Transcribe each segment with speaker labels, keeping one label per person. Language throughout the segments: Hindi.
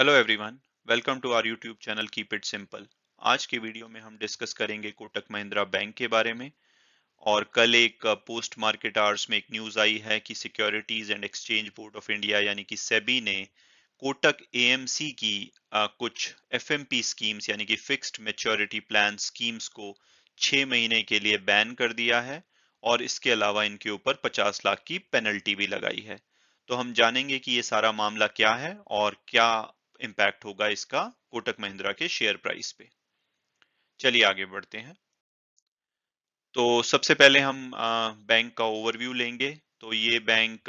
Speaker 1: hello everyone welcome to our YouTube channel keep it simple आज के वीडियो में हम डिस्कस करेंगे कोटक महिंद्रा बैंक के बारे में और कल एक पोस्ट मार्केट आवर्स में एक न्यूज आई है कि securities and exchange board of India यानी कि सेबी ने कोटक एएमसी की आ, uh, कुछ एफएमपी स्कीम्स यानी कि फिक्स्ड मेच्योरिटी प्लान स्कीम्स को छह महीने के लिए बैन कर दिया है और इसके अलावा इनके ऊपर पचास लाख की पेनल्टी भी लगाई है तो हम जानेंगे कि ये सारा मामला क्या है और क्या इम्पैक्ट होगा इसका कोटक महिंद्रा के शेयर प्राइस पे चलिए आगे बढ़ते हैं तो सबसे पहले हम बैंक का ओवरव्यू लेंगे तो ये बैंक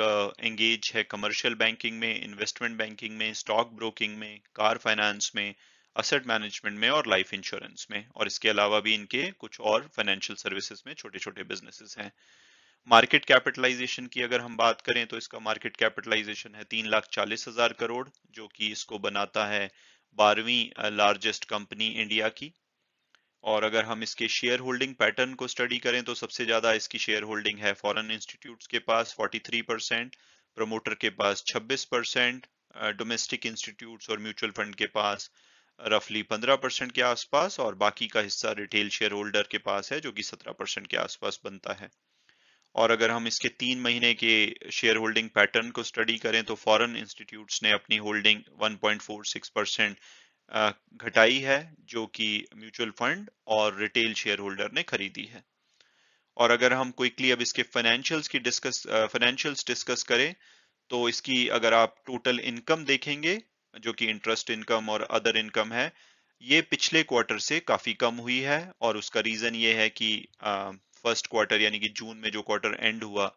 Speaker 1: एंगेज है कमर्शियल बैंकिंग में इन्वेस्टमेंट बैंकिंग में स्टॉक ब्रोकिंग में कार फाइनेंस में असेट मैनेजमेंट में और लाइफ इंश्योरेंस में और इसके अलावा भी इनके कुछ और फाइनेंशियल सर्विसेज में छोटे छोटे बिजनेसेस हैं मार्केट कैपिटलाइजेशन की अगर हम बात करें तो इसका मार्केट कैपिटलाइजेशन है तीन लाख चालीस हजार करोड़ जो कि इसको बनाता है बारहवीं लार्जेस्ट कंपनी इंडिया की और अगर हम इसके शेयर होल्डिंग पैटर्न को स्टडी करें तो सबसे ज्यादा इसकी शेयर होल्डिंग है फॉरेन इंस्टीट्यूट्स के पास 43 परसेंट प्रमोटर के पास 26 परसेंट डोमेस्टिक इंस्टीट्यूट और म्यूचुअल फंड के पास रफली 15 परसेंट के आसपास और बाकी का हिस्सा रिटेल शेयर होल्डर के पास है जो कि 17 परसेंट के आसपास बनता है और अगर हम इसके तीन महीने के शेयर होल्डिंग पैटर्न को स्टडी करें तो फॉरेन इंस्टीट्यूट्स ने अपनी होल्डिंग 1.46 परसेंट घटाई है जो कि म्यूचुअल फंड और रिटेल शेयर होल्डर ने खरीदी है और अगर हम क्विकली अब इसके फाइनेंशियल्स की डिस्कस फाइनेंशियल्स डिस्कस करें तो इसकी अगर आप टोटल इनकम देखेंगे जो कि इंटरेस्ट इनकम और अदर इनकम है ये पिछले क्वार्टर से काफ़ी कम हुई है और उसका रीज़न ये है कि फर्स्ट क्वार्टर यानी कि जून में जो क्वार्टर एंड हुआ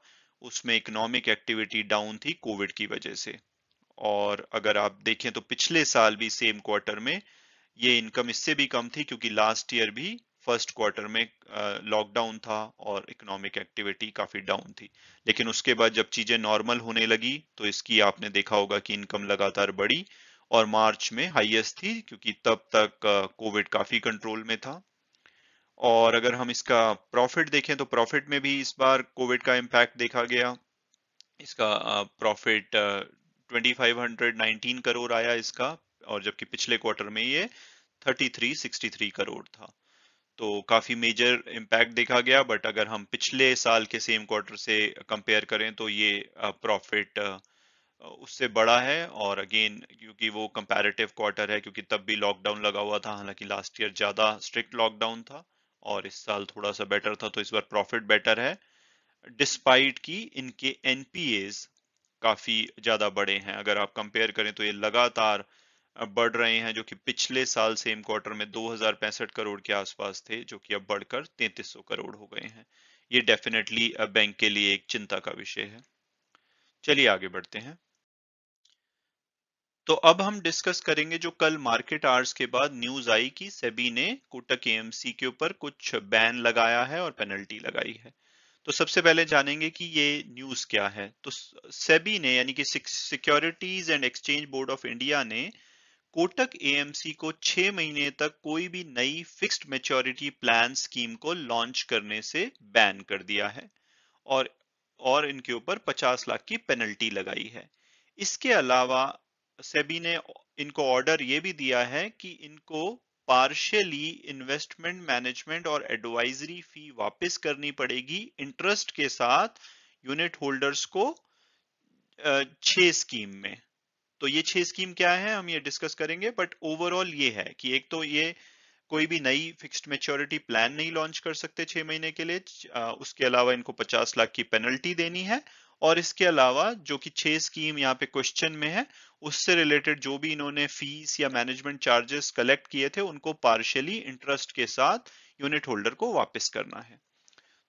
Speaker 1: उसमें इकोनॉमिक एक्टिविटी डाउन थी कोविड की वजह से और अगर आप देखें तो पिछले साल भी सेम क्वार्टर में ये इनकम इससे भी कम थी क्योंकि लास्ट ईयर भी फर्स्ट क्वार्टर में लॉकडाउन था और इकोनॉमिक एक्टिविटी काफी डाउन थी लेकिन उसके बाद जब चीजें नॉर्मल होने लगी तो इसकी आपने देखा होगा कि इनकम लगातार बढ़ी और मार्च में हाईएस्ट थी क्योंकि तब तक कोविड काफी कंट्रोल में था और अगर हम इसका प्रॉफिट देखें तो प्रॉफिट में भी इस बार कोविड का इम्पैक्ट देखा गया इसका प्रॉफिट 2519 करोड़ आया इसका और जबकि पिछले क्वार्टर में ये 3363 करोड़ था तो काफ़ी मेजर इम्पैक्ट देखा गया बट अगर हम पिछले साल के सेम क्वार्टर से कंपेयर करें तो ये प्रॉफिट उससे बड़ा है और अगेन क्योंकि वो कंपैरेटिव क्वार्टर है क्योंकि तब भी लॉकडाउन लगा हुआ था हालांकि लास्ट ईयर ज़्यादा स्ट्रिक्ट लॉकडाउन था और इस साल थोड़ा सा बेटर था तो इस बार प्रॉफिट बेटर है डिस्पाइट की इनके एनपीएस काफी ज्यादा बड़े हैं अगर आप कंपेयर करें तो ये लगातार बढ़ रहे हैं जो कि पिछले साल सेम क्वार्टर में दो करोड़ के आसपास थे जो कि अब बढ़कर 3300 करोड़ हो गए हैं ये डेफिनेटली बैंक के लिए एक चिंता का विषय है चलिए आगे बढ़ते हैं तो अब हम डिस्कस करेंगे जो कल मार्केट आर्स के बाद न्यूज आई कि सेबी ने कोटक एएमसी के ऊपर कुछ बैन लगाया है और पेनल्टी लगाई है तो सबसे पहले जानेंगे कि ये न्यूज क्या है तो सेबी ने यानी कि securities and exchange board of India ने कोटक एएमसी को छह महीने तक कोई भी नई फिक्स्ड मेच्योरिटी प्लान स्कीम को लॉन्च करने से बैन कर दिया है और और इनके ऊपर 50 लाख की पेनल्टी लगाई है इसके अलावा सेबी ने इनको ऑर्डर ये भी दिया है कि इनको पार्शियली इन्वेस्टमेंट मैनेजमेंट और एडवाइजरी फी वापस करनी पड़ेगी इंटरेस्ट के साथ यूनिट होल्डर्स को छह स्कीम में तो ये छह स्कीम क्या है हम ये डिस्कस करेंगे बट ओवरऑल ये है कि एक तो ये कोई भी नई फिक्स्ड मेच्योरिटी प्लान नहीं लॉन्च कर सकते छह महीने के लिए उसके अलावा इनको 50 लाख की पेनल्टी देनी है और इसके अलावा जो कि छह स्कीम यहाँ पे क्वेश्चन में है उससे रिलेटेड जो भी इन्होंने फीस या मैनेजमेंट चार्जेस कलेक्ट किए थे उनको पार्शियली इंटरेस्ट के साथ यूनिट होल्डर को वापस करना है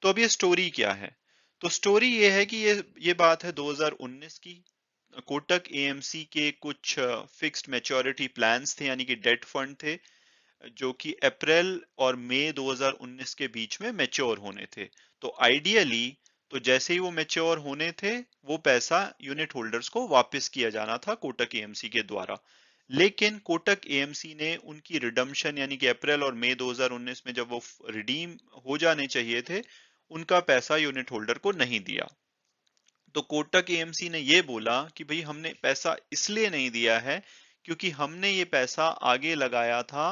Speaker 1: तो अब ये स्टोरी क्या है तो स्टोरी ये है कि ये ये बात है 2019 की कोटक एएमसी के कुछ फिक्स्ड मेच्योरिटी प्लान्स थे यानी कि डेट फंड थे जो कि अप्रैल और मई 2019 के बीच में मेच्योर होने थे तो आइडियली तो जैसे ही वो मेच्योर होने थे वो पैसा यूनिट होल्डर्स को वापस किया जाना था कोटक एएमसी के द्वारा लेकिन कोटक एएमसी ने उनकी रिडम्शन यानी कि अप्रैल और मई 2019 में जब वो रिडीम हो जाने चाहिए थे उनका पैसा यूनिट होल्डर को नहीं दिया तो कोटक एएमसी ने ये बोला कि भाई हमने पैसा इसलिए नहीं दिया है क्योंकि हमने ये पैसा आगे लगाया था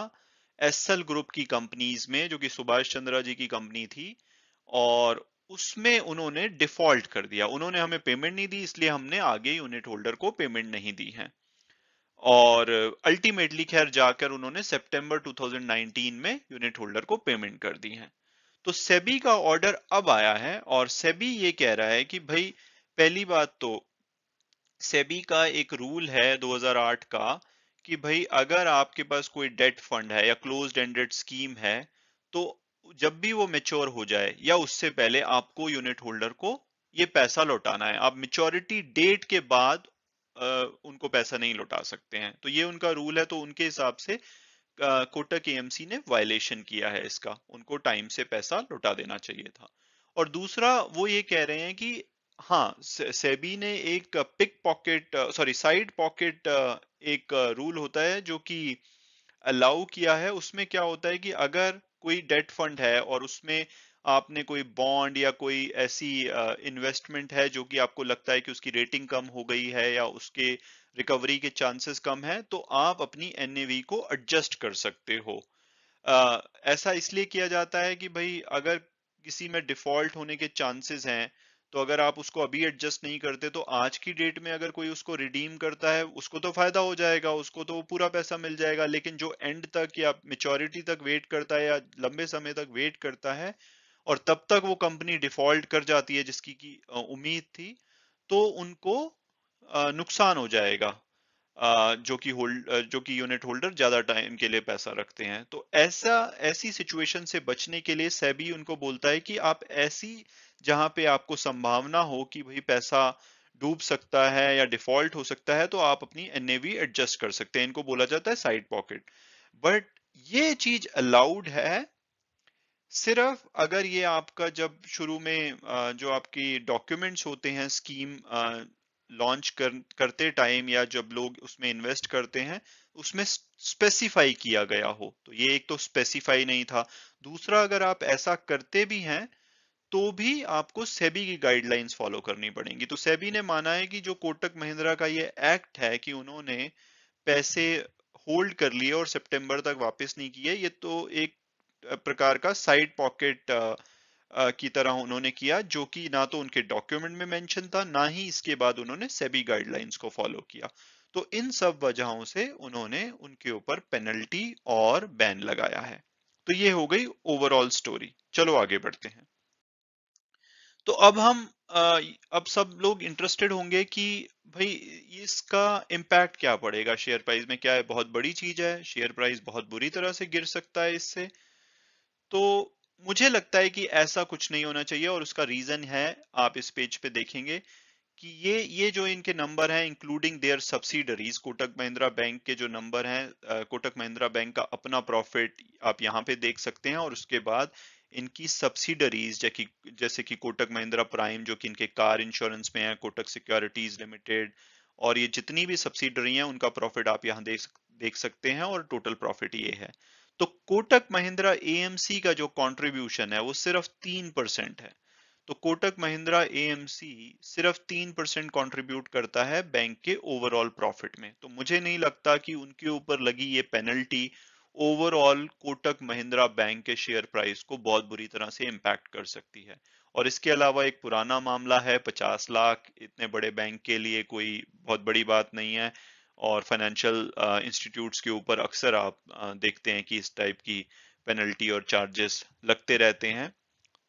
Speaker 1: एस ग्रुप की कंपनीज में जो कि सुभाष चंद्रा जी की कंपनी थी और उसमें उन्होंने डिफॉल्ट कर दिया उन्होंने हमें पेमेंट नहीं दी इसलिए हमने आगे यूनिट होल्डर को पेमेंट नहीं दी है और अल्टीमेटली खैर जाकर उन्होंने सितंबर 2019 में यूनिट होल्डर को पेमेंट कर दी है तो सेबी का ऑर्डर अब आया है और सेबी ये कह रहा है कि भाई पहली बात तो सेबी का एक रूल है 2008 का कि भाई अगर आपके पास कोई डेट फंड है या क्लोज एंडेड स्कीम है तो जब भी वो मेच्योर हो जाए या उससे पहले आपको यूनिट होल्डर को ये पैसा लौटाना है आप मेच्योरिटी डेट के बाद आ, उनको पैसा नहीं लौटा सकते हैं तो ये उनका रूल है तो उनके हिसाब से कोटक एएमसी ने वायलेशन किया है इसका उनको टाइम से पैसा लौटा देना चाहिए था और दूसरा वो ये कह रहे हैं कि हाँ सेबी ने एक pick pocket sorry side pocket एक रूल होता है जो कि अलाउ किया है उसमें क्या होता है कि अगर कोई डेट फंड है और उसमें आपने कोई बॉन्ड या कोई ऐसी इन्वेस्टमेंट है जो कि आपको लगता है कि उसकी रेटिंग कम हो गई है या उसके रिकवरी के चांसेस कम है तो आप अपनी एन को एडजस्ट कर सकते हो आ, ऐसा इसलिए किया जाता है कि भाई अगर किसी में डिफॉल्ट होने के चांसेस हैं तो अगर आप उसको अभी एडजस्ट नहीं करते तो आज की डेट में अगर कोई उसको रिडीम करता है उसको तो फायदा हो जाएगा उसको तो पूरा पैसा मिल जाएगा लेकिन जो एंड तक या मेच्योरिटी तक वेट करता है या लंबे समय तक वेट करता है और तब तक वो कंपनी डिफॉल्ट कर जाती है जिसकी की उम्मीद थी तो उनको नुकसान हो जाएगा जो कि होल्ड जो कि यूनिट होल्डर ज्यादा टाइम के लिए पैसा रखते हैं तो ऐसा ऐसी सिचुएशन से बचने के लिए सेबी उनको बोलता है कि आप ऐसी जहां पे आपको संभावना हो कि भाई पैसा डूब सकता है या डिफॉल्ट हो सकता है तो आप अपनी एनएवी एडजस्ट कर सकते हैं इनको बोला जाता है साइड पॉकेट बट ये चीज अलाउड है सिर्फ अगर ये आपका जब शुरू में जो आपकी डॉक्यूमेंट्स होते हैं स्कीम लॉन्च कर, करते टाइम या जब लोग उसमें इन्वेस्ट करते हैं उसमें स्पेसिफाई किया गया हो तो ये एक तो स्पेसिफाई नहीं था दूसरा अगर आप ऐसा करते भी हैं तो भी आपको सेबी की गाइडलाइंस फॉलो करनी पड़ेंगी तो सेबी ने माना है कि जो कोटक महिंद्रा का ये एक्ट है कि उन्होंने पैसे होल्ड कर लिए और सितंबर तक वापस नहीं किए ये तो एक प्रकार का साइड पॉकेट की तरह उन्होंने किया जो कि ना तो उनके डॉक्यूमेंट में मेंशन था ना ही इसके बाद उन्होंने सेबी गाइडलाइंस को फॉलो किया तो इन सब वजहों से उन्होंने उनके ऊपर पेनल्टी और बैन लगाया है तो ये हो गई ओवरऑल स्टोरी चलो आगे बढ़ते हैं तो अब हम अब सब लोग इंटरेस्टेड होंगे कि भाई इसका इम्पैक्ट क्या पड़ेगा शेयर प्राइस में क्या है बहुत बड़ी चीज है शेयर प्राइस बहुत बुरी तरह से गिर सकता है इससे तो मुझे लगता है कि ऐसा कुछ नहीं होना चाहिए और उसका रीजन है आप इस पेज पे देखेंगे कि ये ये जो इनके नंबर हैं including their subsidiaries Kotak Mahindra bank के जो नंबर हैं कोटक महिंद्रा बैंक का अपना प्रॉफिट आप यहाँ पे देख सकते हैं और उसके बाद इनकी सब्सिडरीज जैसे कि कोटक महिंद्रा प्राइम जो कि इनके कार इंश्योरेंस में है कोटक सिक्योरिटीज लिमिटेड और ये जितनी भी सब्सिडरी हैं उनका प्रॉफिट आप यहाँ देख देख सकते हैं और टोटल प्रॉफिट ये है तो कोटक महिंद्रा एएमसी का जो कंट्रीब्यूशन है वो सिर्फ तीन परसेंट है तो कोटक महिंद्रा एएमसी सिर्फ तीन परसेंट कॉन्ट्रीब्यूट करता है बैंक के ओवरऑल प्रॉफिट में तो मुझे नहीं लगता कि उनके ऊपर लगी ये penalty overall Kotak Mahindra bank के शेयर प्राइस को बहुत बुरी तरह से इम्पैक्ट कर सकती है और इसके अलावा एक पुराना मामला है 50 लाख इतने बड़े बैंक के लिए कोई बहुत बड़ी बात नहीं है और फाइनेंशियल इंस्टीट्यूट्स के ऊपर अक्सर आप देखते हैं कि इस टाइप की पेनल्टी और चार्जेस लगते रहते हैं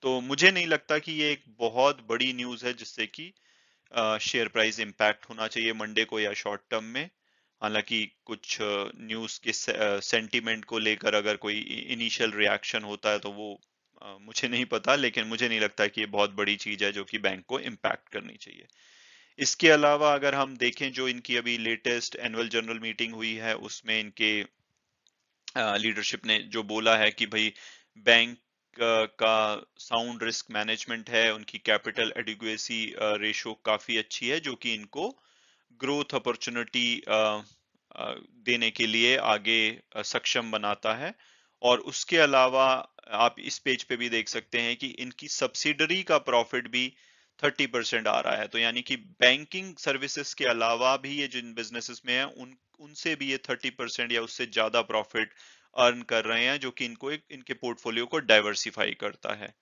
Speaker 1: तो मुझे नहीं लगता कि ये एक बहुत बड़ी न्यूज़ है जिससे कि शेयर प्राइस इम्पैक्ट होना चाहिए मंडे को या शॉर्ट टर्म में हालांकि कुछ न्यूज़ के सेंटीमेंट को लेकर अगर कोई इनिशियल रिएक्शन होता है तो वो मुझे नहीं पता लेकिन मुझे नहीं लगता कि ये बहुत बड़ी चीज़ है जो कि बैंक को इम्पैक्ट करनी चाहिए इसके अलावा अगर हम देखें जो इनकी अभी लेटेस्ट एनुअल जनरल मीटिंग हुई है उसमें इनके लीडरशिप ने जो बोला है कि भाई बैंक का साउंड रिस्क मैनेजमेंट है उनकी कैपिटल एडिक्वेसी रेशो काफ़ी अच्छी है जो कि इनको ग्रोथ अपॉर्चुनिटी uh, uh, देने के लिए आगे uh, सक्षम बनाता है और उसके अलावा आप इस पेज पे भी देख सकते हैं कि इनकी सब्सिडरी का प्रॉफिट भी 30 परसेंट आ रहा है तो यानी कि बैंकिंग सर्विसेज के अलावा भी ये जिन बिजनेसेस में है उन उनसे भी ये 30 परसेंट या उससे ज्यादा प्रॉफिट अर्न कर रहे हैं जो कि इनको एक, इनके पोर्टफोलियो को डाइवर्सिफाई करता है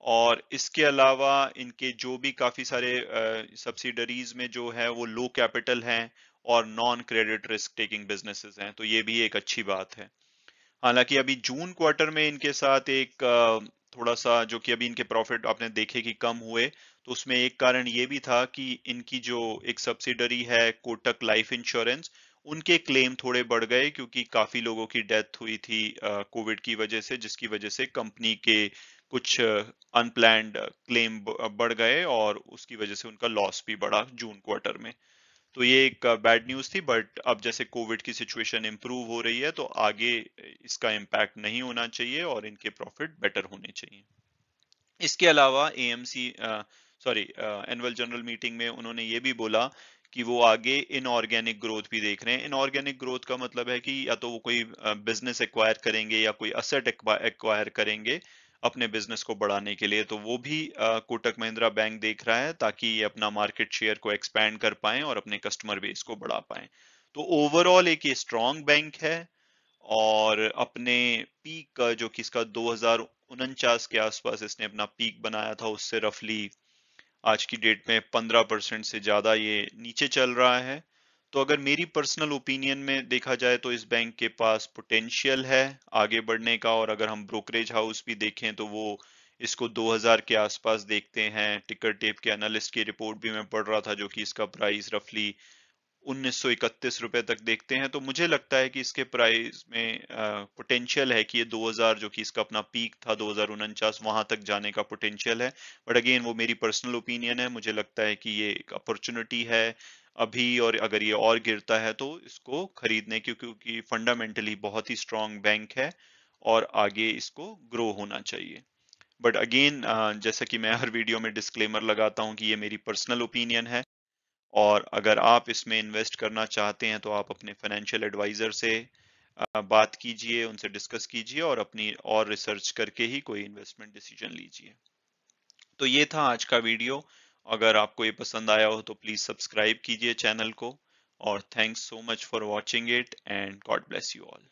Speaker 1: और इसके अलावा इनके जो भी काफ़ी सारे सब्सिडरीज में जो है वो लो कैपिटल हैं और non credit risk taking businesses हैं तो ये भी एक अच्छी बात है हालांकि अभी जून क्वार्टर में इनके साथ एक थोड़ा सा जो कि अभी इनके प्रॉफिट आपने देखे कि कम हुए तो उसमें एक कारण ये भी था कि इनकी जो एक सब्सिडरी है कोटक लाइफ इंश्योरेंस उनके क्लेम थोड़े बढ़ गए क्योंकि काफी लोगों की डेथ हुई थी कोविड की वजह से जिसकी वजह से कंपनी के कुछ अनप्लैंड क्लेम बढ़ गए और उसकी वजह से उनका लॉस भी बढ़ा जून क्वार्टर में तो ये एक बैड न्यूज़ थी बट अब जैसे कोविड की सिचुएशन इम्प्रूव हो रही है तो आगे इसका इम्पैक्ट नहीं होना चाहिए और इनके प्रॉफिट बेटर होने चाहिए इसके अलावा a sorry annual general meeting में उन्होंने ये भी बोला कि वो आगे इनऑर्गेनिक ग्रोथ भी देख रहे हैं इनऑर्गेनिक ग्रोथ का मतलब है कि या तो वो कोई बिजनेस एक्वायर करेंगे या कोई असेट एक्वायर करेंगे अपने बिजनेस को बढ़ाने के लिए तो वो भी कोटक महिंद्रा बैंक देख रहा है ताकि ये अपना मार्केट शेयर को एक्सपैंड कर पाए और अपने कस्टमर बेस को बढ़ा पाए तो ओवरऑल एक ये स्ट्रॉन्ग बैंक है और अपने पीक का जो कि इसका दो के आसपास इसने अपना पीक बनाया था उससे रफली आज की डेट में 15 परसेंट से ज्यादा ये नीचे चल रहा है तो अगर मेरी पर्सनल ओपिनियन में देखा जाए तो इस बैंक के पास पोटेंशियल है आगे बढ़ने का और अगर हम ब्रोकरेज हाउस भी देखें तो वो इसको 2000 के आसपास देखते हैं टिकर टेप के एनालिस्ट की रिपोर्ट भी मैं पढ़ रहा था जो कि इसका प्राइस रफली उन्नीस रुपए तक देखते हैं तो मुझे लगता है कि इसके प्राइस में पोटेंशियल है कि ये 2000 जो कि इसका अपना पीक था दो वहां तक जाने का पोटेंशियल है बट अगेन वो मेरी पर्सनल ओपिनियन है मुझे लगता है कि ये एक अपॉर्चुनिटी है अभी और अगर ये और गिरता है तो इसको खरीदने की क्योंकि फंडामेंटली बहुत ही स्ट्रांग बैंक है और आगे इसको ग्रो होना चाहिए बट अगेन जैसा कि मैं हर वीडियो में डिस्क्लेमर लगाता हूं कि ये मेरी पर्सनल ओपिनियन है और अगर आप इसमें इन्वेस्ट करना चाहते हैं तो आप अपने फाइनेंशियल एडवाइज़र से बात कीजिए उनसे डिस्कस कीजिए और अपनी और रिसर्च करके ही कोई इन्वेस्टमेंट डिसीजन लीजिए तो ये था आज का वीडियो अगर आपको ये पसंद आया हो तो प्लीज़ सब्सक्राइब कीजिए चैनल को और thanks so much for watching it and God bless you all